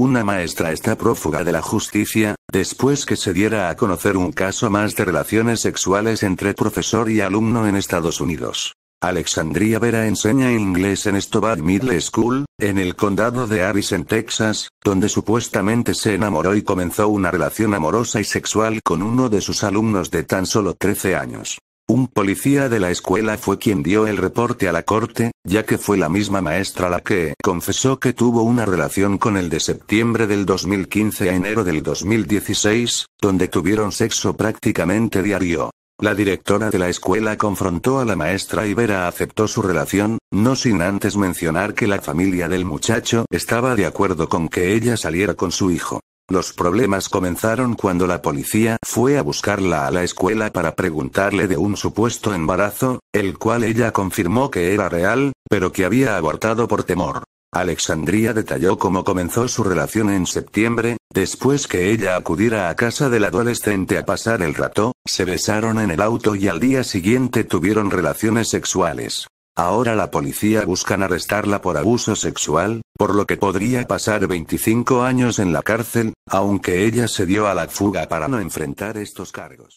Una maestra está prófuga de la justicia, después que se diera a conocer un caso más de relaciones sexuales entre profesor y alumno en Estados Unidos. Alexandria Vera enseña inglés en Stobart Middle School, en el condado de Harris en Texas, donde supuestamente se enamoró y comenzó una relación amorosa y sexual con uno de sus alumnos de tan solo 13 años. Un policía de la escuela fue quien dio el reporte a la corte, ya que fue la misma maestra la que confesó que tuvo una relación con el de septiembre del 2015 a enero del 2016, donde tuvieron sexo prácticamente diario. La directora de la escuela confrontó a la maestra y Vera aceptó su relación, no sin antes mencionar que la familia del muchacho estaba de acuerdo con que ella saliera con su hijo. Los problemas comenzaron cuando la policía fue a buscarla a la escuela para preguntarle de un supuesto embarazo, el cual ella confirmó que era real, pero que había abortado por temor. Alexandria detalló cómo comenzó su relación en septiembre, después que ella acudiera a casa del adolescente a pasar el rato, se besaron en el auto y al día siguiente tuvieron relaciones sexuales. Ahora la policía buscan arrestarla por abuso sexual, por lo que podría pasar 25 años en la cárcel, aunque ella se dio a la fuga para no enfrentar estos cargos.